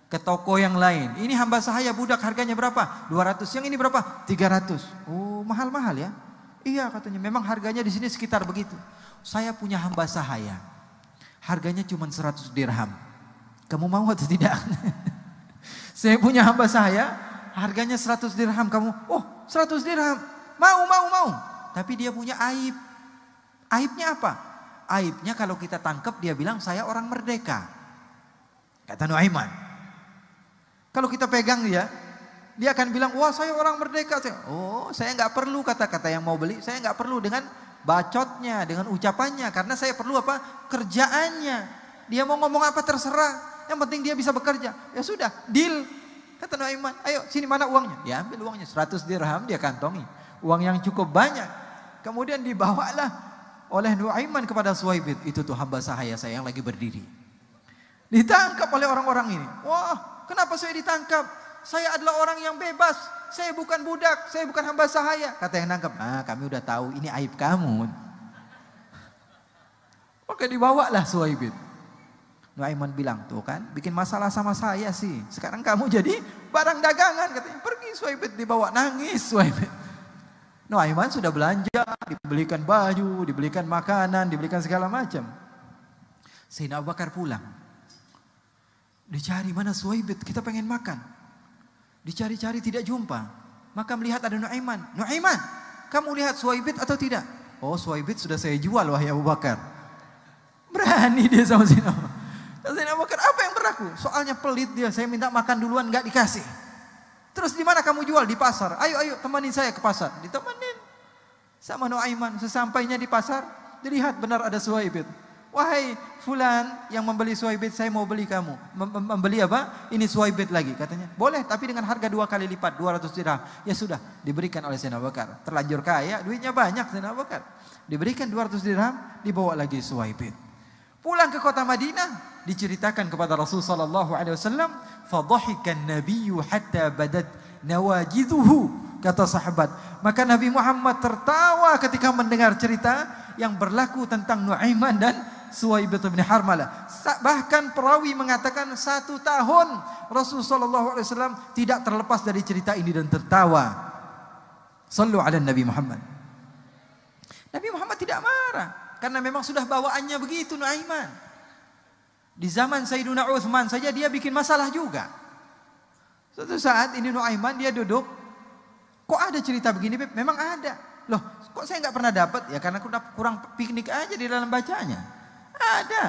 ke toko yang lain. Ini hamba sahaya budak harganya berapa? 200. Yang ini berapa? 300. Oh, mahal-mahal ya. Iya katanya, memang harganya di sini sekitar begitu. Saya punya hamba sahaya. Harganya cuma 100 dirham. Kamu mau atau tidak? [LAUGHS] saya punya hamba sahaya, harganya 100 dirham. Kamu, oh 100 dirham. Mau, mau, mau. Tapi dia punya aib. Aibnya apa? Aibnya kalau kita tangkap dia bilang saya orang merdeka. Kata Nuaiman. Kalau kita pegang dia, ya, dia akan bilang wah saya orang merdeka. Oh saya nggak perlu kata-kata yang mau beli, saya nggak perlu dengan bacotnya, dengan ucapannya. Karena saya perlu apa? Kerjaannya. Dia mau ngomong apa terserah. Yang penting dia bisa bekerja. Ya sudah, deal. Kata Nuaiman, ayo sini mana uangnya? Dia ya, ambil uangnya, 100 dirham dia kantongi. Uang yang cukup banyak. Kemudian dibawalah oleh Nuaiman kepada Suhaibid. Itu tuh hamba sahaya saya yang lagi berdiri. Ditangkap oleh orang-orang ini. Wah, kenapa saya ditangkap? Saya adalah orang yang bebas. Saya bukan budak, saya bukan hamba sahaya. Kata yang nangkap, ah kami udah tahu ini aib kamu. Maka lah Suhaibid. Nuaiman bilang, tuh kan bikin masalah sama saya sih. Sekarang kamu jadi barang dagangan. Katanya, pergi Suhaibid dibawa. Nangis Suhaibid. Nuaiman sudah belanja, dibelikan baju, dibelikan makanan, dibelikan segala macam. Sayyidina Abu Bakar pulang. Dicari mana Suhaibit, kita pengen makan. Dicari-cari tidak jumpa. Maka melihat ada Nuaiman. Nuaiman, kamu lihat Suhaibit atau tidak? Oh Suhaibit sudah saya jual wahai Abu Bakar. Berani dia sama Sayyidina Abu Bakar. Sayyidina Abu Bakar apa yang berlaku? Soalnya pelit dia, saya minta makan duluan gak dikasih. Terus di mana kamu jual? Di pasar. Ayo, ayo temanin saya ke pasar. Ditemenin. Sama Nuaiman. Sesampainya di pasar, dilihat benar ada suai suhaibit. Wahai fulan yang membeli suai suhaibit, saya mau beli kamu. membeli apa? Ini suai suhaibit lagi katanya. Boleh, tapi dengan harga dua kali lipat, dua ratus dirham. Ya sudah, diberikan oleh Sena Bakar. Terlanjur kaya, duitnya banyak Sena Bakar. Diberikan ratus dirham, dibawa lagi suai suhaibit. Pulang ke kota Madinah diceritakan kepada Rasul sallallahu alaihi wasallam, fadhahikan nabiyyu hatta badat nawajidhuhu kata sahabat. Maka Nabi Muhammad tertawa ketika mendengar cerita yang berlaku tentang Nuaiman dan Suwaib bin Harmalah. Bahkan perawi mengatakan satu tahun Rasulullah Wasallam tidak terlepas dari cerita ini dan tertawa. Sallu ala Nabi Muhammad. Nabi Muhammad tidak marah. Karena memang sudah bawaannya begitu Nuaiman. Di zaman Sayyiduna Uthman saja dia bikin masalah juga. Suatu saat ini Nuaiman dia duduk. Kok ada cerita begini? Beb? Memang ada. Loh kok saya nggak pernah dapat? Ya karena kurang piknik aja di dalam bacanya. Ada.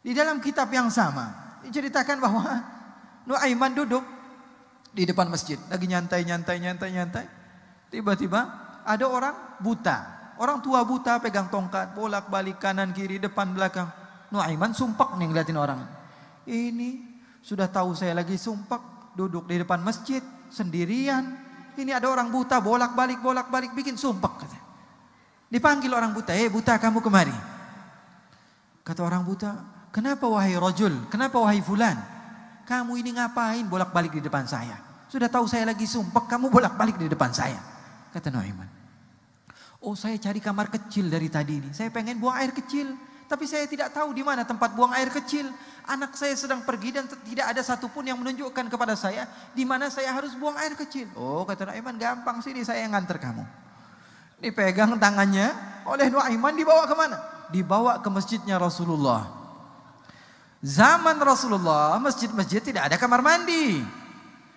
Di dalam kitab yang sama. Diceritakan bahwa [LAUGHS] Nuaiman duduk di depan masjid. Lagi nyantai, nyantai, nyantai, nyantai. Tiba-tiba ada orang buta. Orang tua buta pegang tongkat, bolak-balik kanan kiri, depan belakang. Nuaiman sumpak nih ngeliatin orang. Ini sudah tahu saya lagi sumpak, duduk di depan masjid sendirian. Ini ada orang buta bolak-balik bolak-balik bikin sumpak kata. Dipanggil orang buta, "Eh buta kamu kemari." Kata orang buta, "Kenapa wahai rojul? Kenapa wahai fulan? Kamu ini ngapain bolak-balik di depan saya? Sudah tahu saya lagi sumpak kamu bolak-balik di depan saya." Kata Nuaiman. Oh saya cari kamar kecil dari tadi ini. Saya pengen buang air kecil. Tapi saya tidak tahu di mana tempat buang air kecil. Anak saya sedang pergi dan tidak ada satupun yang menunjukkan kepada saya di mana saya harus buang air kecil. Oh kata Nuaiman gampang sini saya yang nganter kamu. Dipegang tangannya oleh Nuaiman dibawa kemana? Dibawa ke masjidnya Rasulullah. Zaman Rasulullah masjid-masjid tidak ada kamar mandi.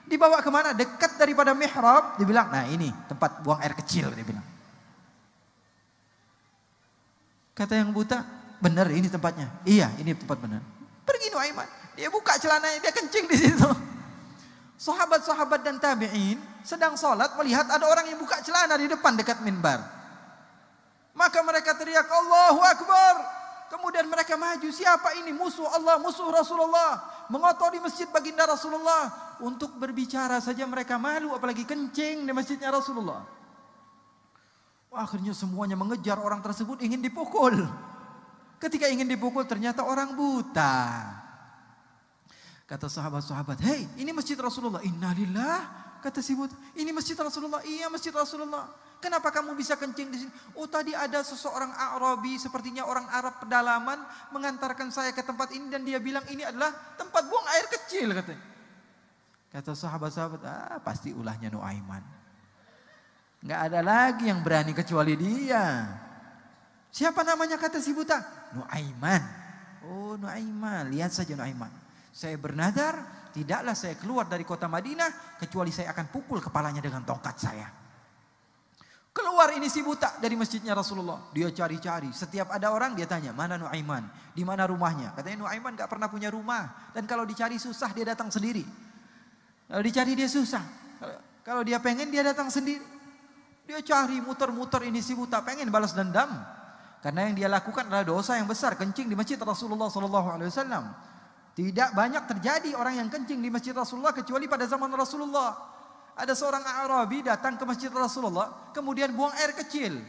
Dibawa kemana? Dekat daripada mihrab. Dibilang nah ini tempat buang air kecil. Dibilang. Kata yang buta, benar ini tempatnya. Iya, ini tempat benar. Pergi Nuaiman. Dia buka celananya, dia kencing di situ. Sahabat-sahabat dan tabi'in sedang sholat melihat ada orang yang buka celana di depan dekat minbar. Maka mereka teriak, Allahu Akbar. Kemudian mereka maju, siapa ini? Musuh Allah, musuh Rasulullah. Mengotori masjid baginda Rasulullah. Untuk berbicara saja mereka malu, apalagi kencing di masjidnya Rasulullah. Akhirnya semuanya mengejar orang tersebut ingin dipukul. Ketika ingin dipukul ternyata orang buta. Kata sahabat-sahabat, hei ini masjid Rasulullah. Innalillah. Kata si buta, ini masjid Rasulullah. Iya masjid Rasulullah. Kenapa kamu bisa kencing di sini? Oh tadi ada seseorang Arabi sepertinya orang Arab pedalaman mengantarkan saya ke tempat ini dan dia bilang ini adalah tempat buang air kecil katanya. Kata sahabat-sahabat, ah pasti ulahnya Nuaiman. Nggak ada lagi yang berani kecuali dia. Siapa namanya kata si buta? Nuaiman. Oh Nuaiman, lihat saja Nuaiman. Saya bernadar, tidaklah saya keluar dari kota Madinah kecuali saya akan pukul kepalanya dengan tongkat saya. Keluar ini si buta dari masjidnya Rasulullah. Dia cari-cari. Setiap ada orang dia tanya, mana Nuaiman? Di mana rumahnya? Katanya Nuaiman gak pernah punya rumah. Dan kalau dicari susah dia datang sendiri. Kalau dicari dia susah. Kalau dia pengen dia datang sendiri. Dia cari muter-muter ini si buta pengen balas dendam. Karena yang dia lakukan adalah dosa yang besar, kencing di masjid Rasulullah sallallahu Tidak banyak terjadi orang yang kencing di masjid Rasulullah kecuali pada zaman Rasulullah. Ada seorang Arabi datang ke masjid Rasulullah, kemudian buang air kecil.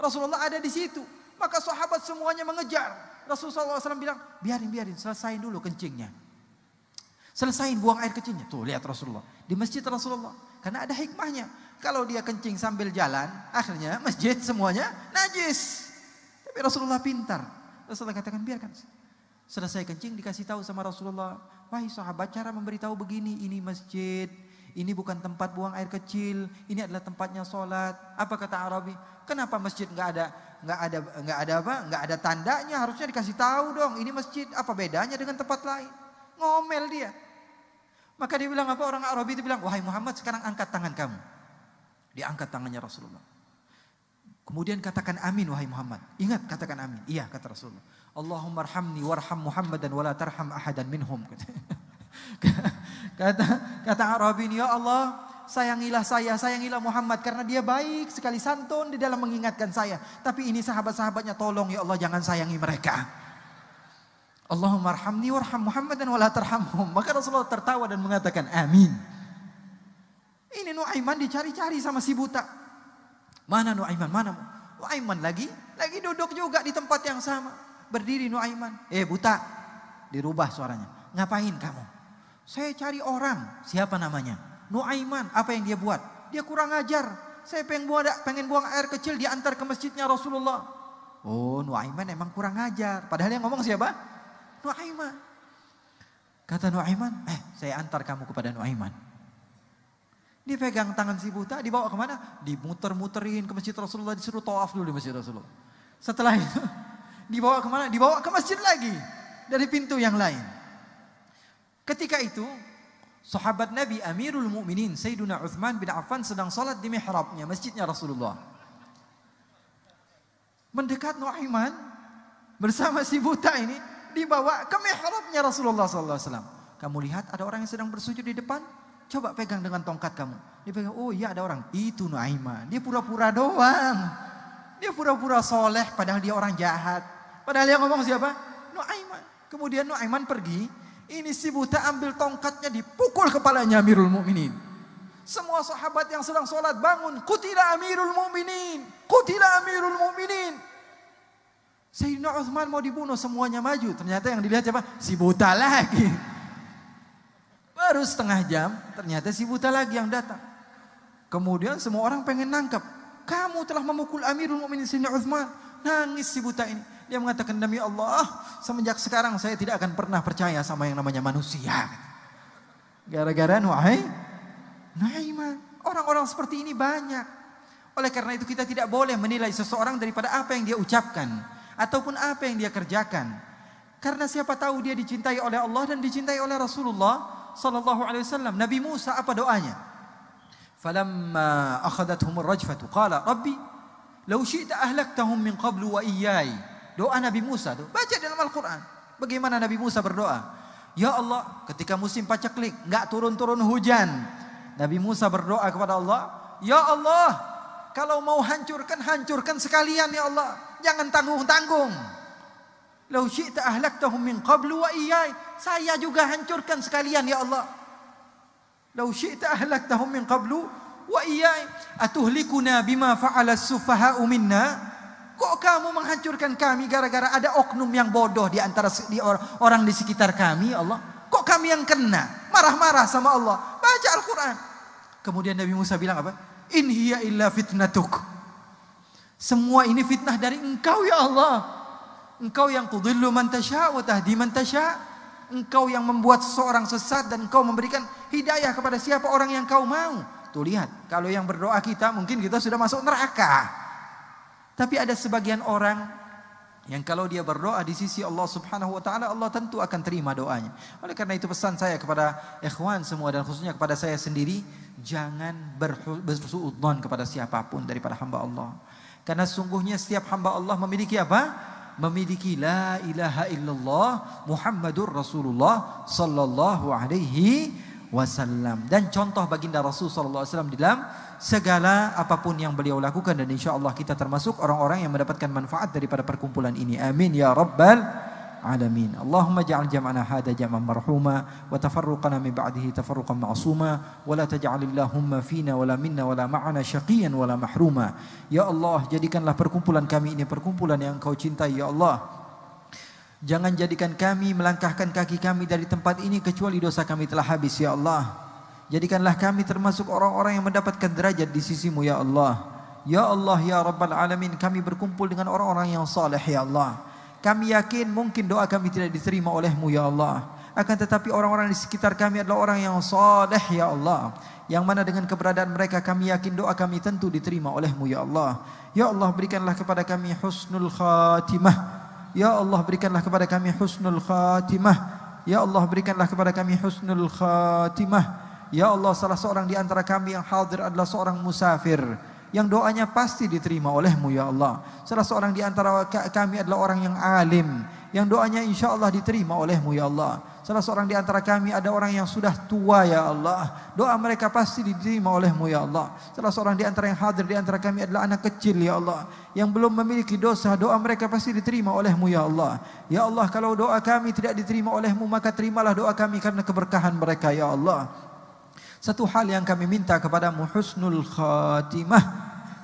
Rasulullah ada di situ. Maka sahabat semuanya mengejar. Rasulullah SAW bilang, biarin biarin, selesain dulu kencingnya. Selesain buang air kecilnya. Tuh lihat Rasulullah di masjid Rasulullah. Karena ada hikmahnya. Kalau dia kencing sambil jalan, akhirnya masjid semuanya najis. Tapi Rasulullah pintar. Rasulullah katakan biarkan. Selesai kencing dikasih tahu sama Rasulullah, wahai sahabat cara memberitahu begini, ini masjid, ini bukan tempat buang air kecil, ini adalah tempatnya sholat. Apa kata Arabi? Kenapa masjid nggak ada nggak ada nggak ada apa? Nggak ada tandanya, harusnya dikasih tahu dong. Ini masjid, apa bedanya dengan tempat lain? Ngomel dia. Maka dia bilang apa orang Arabi itu bilang, wahai Muhammad sekarang angkat tangan kamu. Diangkat tangannya Rasulullah. Kemudian katakan amin wahai Muhammad. Ingat katakan amin. Iya kata Rasulullah. Allahumma arhamni warham dan wala tarham ahadan minhum. [LAUGHS] kata kata Arabin, ya Allah, sayangilah saya, sayangilah Muhammad karena dia baik sekali santun di dalam mengingatkan saya. Tapi ini sahabat-sahabatnya tolong ya Allah jangan sayangi mereka. Allahumma arhamni warham dan wala tarhamhum. Maka Rasulullah tertawa dan mengatakan amin. Ini Nuaiman dicari-cari sama si buta. Mana Nuaiman? Mana? Nuaiman lagi, lagi duduk juga di tempat yang sama. Berdiri Nuaiman. Eh buta, dirubah suaranya. Ngapain kamu? Saya cari orang. Siapa namanya? Nuaiman. Apa yang dia buat? Dia kurang ajar. Saya pengen buang, pengen buang air kecil diantar ke masjidnya Rasulullah. Oh Nuaiman emang kurang ajar. Padahal yang ngomong siapa? Nuaiman. Kata Nuaiman, eh saya antar kamu kepada Nuaiman. Dipegang tangan si buta, dibawa kemana? Dimuter-muterin ke masjid Rasulullah, disuruh tawaf dulu di masjid Rasulullah. Setelah itu, [LAUGHS] dibawa kemana? Dibawa ke masjid lagi. Dari pintu yang lain. Ketika itu, sahabat Nabi Amirul Mukminin Sayyiduna Uthman bin Affan sedang sholat di mihrabnya, masjidnya Rasulullah. Mendekat Nuaiman bersama si buta ini dibawa ke mihrabnya Rasulullah SAW. Kamu lihat ada orang yang sedang bersujud di depan, Coba pegang dengan tongkat kamu. Dia pegang, oh iya ada orang. Itu Nuaiman. Dia pura-pura doang. Dia pura-pura soleh padahal dia orang jahat. Padahal dia ngomong siapa? Nuaiman. Kemudian Nuaiman pergi. Ini si buta ambil tongkatnya dipukul kepalanya Amirul Mukminin. Semua sahabat yang sedang sholat bangun. Kutila Amirul Mukminin. Kutila Amirul Mukminin. Sayyidina Uthman mau dibunuh semuanya maju. Ternyata yang dilihat siapa? Si buta lagi. Baru setengah jam, ternyata si buta lagi yang datang. Kemudian semua orang pengen nangkap. Kamu telah memukul Amirul Mukminin Sayyidina Uthman. Nangis si buta ini. Dia mengatakan demi Allah, semenjak sekarang saya tidak akan pernah percaya sama yang namanya manusia. Gara-gara wahai Naiman. Orang-orang seperti ini banyak. Oleh karena itu kita tidak boleh menilai seseorang daripada apa yang dia ucapkan ataupun apa yang dia kerjakan. Karena siapa tahu dia dicintai oleh Allah dan dicintai oleh Rasulullah, sallallahu alaihi wasallam. Nabi Musa apa doanya? Falamma akhadathum ar-rajfatu qala rabbi law syi'ta ahlaktahum min qablu wa iyyai. Doa Nabi Musa tuh. Baca dalam Al-Qur'an. Bagaimana Nabi Musa berdoa? Ya Allah, ketika musim paceklik, nggak turun-turun hujan. Nabi Musa berdoa kepada Allah, "Ya Allah, kalau mau hancurkan, hancurkan sekalian ya Allah. Jangan tanggung-tanggung." Lau syi'ta ahlaktahum min qablu wa iyyai saya juga hancurkan sekalian ya Allah. Lau syi'ta ahlaktahum min qablu wa iyyai atuhlikuna bima fa'ala as-sufaha'u minna. Kok kamu menghancurkan kami gara-gara ada oknum yang bodoh di antara di orang orang di sekitar kami ya Allah? Kok kami yang kena? Marah-marah sama Allah. Baca Al-Qur'an. Kemudian Nabi Musa bilang apa? In hiya illa fitnatuk. Semua ini fitnah dari engkau ya Allah. Engkau yang tudillu man tasya wa tahdi man tasya. Engkau yang membuat seseorang sesat dan engkau memberikan hidayah kepada siapa orang yang kau mau. Tuh lihat, kalau yang berdoa kita mungkin kita sudah masuk neraka. Tapi ada sebagian orang yang kalau dia berdoa di sisi Allah Subhanahu wa taala Allah tentu akan terima doanya. Oleh karena itu pesan saya kepada ikhwan semua dan khususnya kepada saya sendiri jangan bersuudzon kepada siapapun daripada hamba Allah. Karena sungguhnya setiap hamba Allah memiliki apa? memiliki la ilaha illallah Muhammadur Rasulullah sallallahu alaihi wasallam dan contoh baginda Rasul sallallahu alaihi wasallam dalam segala apapun yang beliau lakukan dan insyaallah kita termasuk orang-orang yang mendapatkan manfaat daripada perkumpulan ini amin ya rabbal alamin. Allahumma ja'al jam'ana hada jam'an marhuma wa tafarruqana min ba'dihi tafarruqan ma'suma wa la taj'al Allahumma fina wa la minna wa la ma'ana syaqiyan wa la mahruma. Ya Allah, jadikanlah perkumpulan kami ini perkumpulan yang Engkau cintai ya Allah. Jangan jadikan kami melangkahkan kaki kami dari tempat ini kecuali dosa kami telah habis ya Allah. Jadikanlah kami termasuk orang-orang yang mendapatkan derajat di sisimu ya Allah. Ya Allah ya Rabbal Alamin kami berkumpul dengan orang-orang yang saleh ya Allah. Kami yakin mungkin doa kami tidak diterima olehmu ya Allah. Akan tetapi orang-orang di sekitar kami adalah orang yang saleh ya Allah. Yang mana dengan keberadaan mereka kami yakin doa kami tentu diterima olehmu ya Allah. Ya Allah berikanlah kepada kami husnul khatimah. Ya Allah berikanlah kepada kami husnul khatimah. Ya Allah berikanlah kepada kami husnul khatimah. Ya Allah salah seorang di antara kami yang hadir adalah seorang musafir. yang doanya pasti diterima olehmu ya Allah. Salah seorang di antara kami adalah orang yang alim, yang doanya insya Allah diterima olehmu ya Allah. Salah seorang di antara kami ada orang yang sudah tua ya Allah. Doa mereka pasti diterima olehmu ya Allah. Salah seorang di antara yang hadir di antara kami adalah anak kecil ya Allah. Yang belum memiliki dosa, doa mereka pasti diterima olehmu ya Allah. Ya Allah kalau doa kami tidak diterima olehmu maka terimalah doa kami karena keberkahan mereka ya Allah. Satu hal yang kami minta kepadamu husnul khatimah.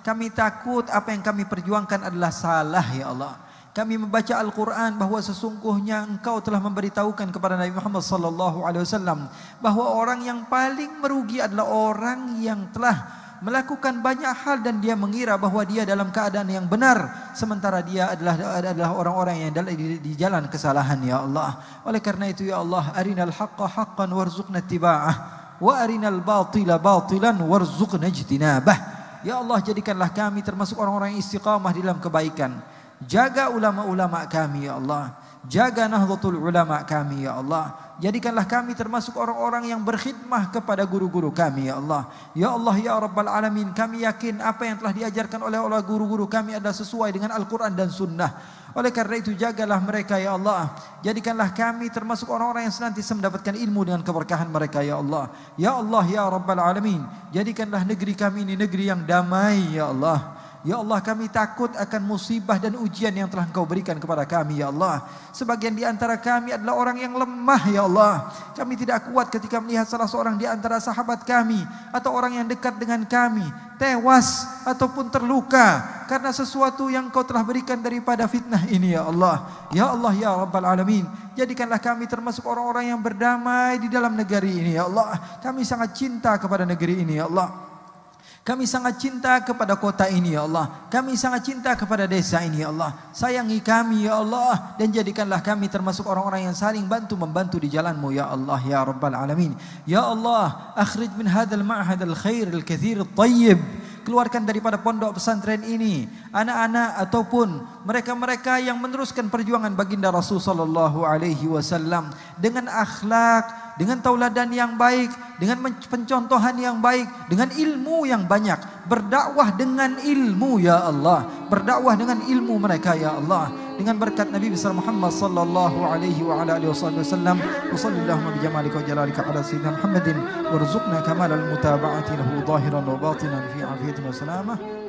Kami takut apa yang kami perjuangkan adalah salah ya Allah. Kami membaca Al-Quran bahawa sesungguhnya engkau telah memberitahukan kepada Nabi Muhammad sallallahu alaihi wasallam bahawa orang yang paling merugi adalah orang yang telah melakukan banyak hal dan dia mengira bahawa dia dalam keadaan yang benar sementara dia adalah adalah orang-orang yang di, di jalan kesalahan ya Allah. Oleh karena itu ya Allah arinal haqqa haqqan warzuqna tiba'ah. wa arinal batila batilan warzuqna ijtinabah. Ya Allah jadikanlah kami termasuk orang-orang yang istiqamah di dalam kebaikan. Jaga ulama-ulama kami ya Allah. Jaga nahdlatul ulama kami ya Allah jadikanlah kami termasuk orang-orang yang berkhidmah kepada guru-guru kami ya Allah ya Allah ya Rabbal alamin kami yakin apa yang telah diajarkan oleh Allah guru-guru kami adalah sesuai dengan Al-Qur'an dan sunnah oleh karena itu jagalah mereka ya Allah jadikanlah kami termasuk orang-orang yang senantiasa mendapatkan ilmu dengan keberkahan mereka ya Allah ya Allah ya Rabbal alamin jadikanlah negeri kami ini negeri yang damai ya Allah Ya Allah kami takut akan musibah dan ujian yang telah engkau berikan kepada kami Ya Allah Sebagian di antara kami adalah orang yang lemah Ya Allah Kami tidak kuat ketika melihat salah seorang di antara sahabat kami Atau orang yang dekat dengan kami Tewas ataupun terluka Karena sesuatu yang Engkau telah berikan daripada fitnah ini Ya Allah Ya Allah Ya Rabbal Alamin Jadikanlah kami termasuk orang-orang yang berdamai di dalam negeri ini Ya Allah Kami sangat cinta kepada negeri ini Ya Allah kami sangat cinta kepada kota ini ya Allah. Kami sangat cinta kepada desa ini ya Allah. Sayangi kami ya Allah dan jadikanlah kami termasuk orang-orang yang saling bantu membantu di jalanmu ya Allah ya Rabbal Alamin. Ya Allah, akhrij min hadzal ma'had al-khair al-kathir al-tayyib. Keluarkan daripada pondok pesantren ini anak-anak ataupun mereka-mereka yang meneruskan perjuangan baginda Rasul sallallahu alaihi wasallam dengan akhlak, dengan tauladan yang baik, dengan pencontohan yang baik, dengan ilmu yang banyak. Berdakwah dengan ilmu ya Allah. Berdakwah dengan ilmu mereka ya Allah. Dengan berkat Nabi besar Muhammad sallallahu alaihi wa ala alihi wasallam. Wassallallahu bi jamalika wa jalalika ala sayyidina Muhammadin warzuqna kamalal mutaba'ati lahu zahiran wa batinan fi afiyatin wa salamah.